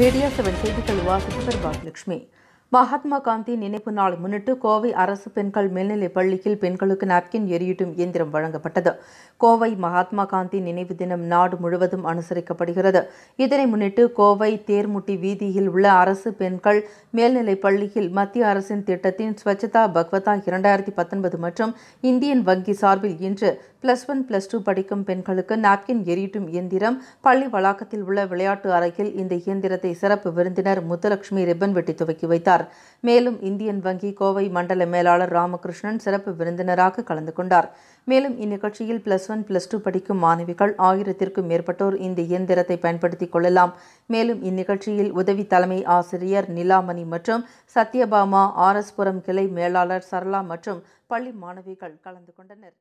radio seven site Telugu వాసు super Bhagyalakshmi Mahatma Gandhi நினைவு நாள் முன்னிட்டு கோவை அரசு பெண்கள் மேல்நிலைப் பள்ளியில் பெண்களுக்கு நாப்கின் எரியூட்டும் இயந்திரம் வழங்கப்பட்டது கோவை மகாத்மா காந்தி நினைவு தினம் நாடு முழுவதும் அனுசரிக்கப்படுகிறது இதனை முன்னிட்டு கோவை தேர்முட்டி வீதியில் உள்ள அரசு பெண்கள் மேல்நிலைப் பள்ளியில் மத்திய அரசின் திட்டத்தின் ஸ்வச்சதா பக்வதா இரண்டாயிரத்தி பத்தொன்பது மற்றும் இந்தியன் வங்கி சார்பில் இன்று பிளஸ் ஒன் பிளஸ் டூ படிக்கும் பெண்களுக்கு நாப்கின் எரியூட்டும் இயந்திரம் பள்ளி வளாகத்தில் உள்ள விளையாட்டு அறையில் இந்த இயந்திரத்தை சிறப்பு விருந்தினர் முத்துலட்சுமி ரிப்பன் வெட்டி துவக்கி வைத்தார் மேலும் இந்தியன் வங்கி கோவை மண்டல மேலாளர் ராமகிருஷ்ணன் சிறப்பு விருந்தினராக கலந்து கொண்டார் மேலும் இந்நிகழ்ச்சியில் பிளஸ் ஒன் பிளஸ் டூ படிக்கும் மாணவிகள் ஆயிரத்திற்கும் மேற்பட்டோர் இந்த இயந்திரத்தை பயன்படுத்திக் கொள்ளலாம் மேலும் இந்நிகழ்ச்சியில் உதவி தலைமை ஆசிரியர் நிலாமணி மற்றும் சத்யபாமா ஆர்எஸ்புரம் கிளை மேலாளர் சரளா மற்றும் பள்ளி மாணவிகள் கலந்து கொண்டனர்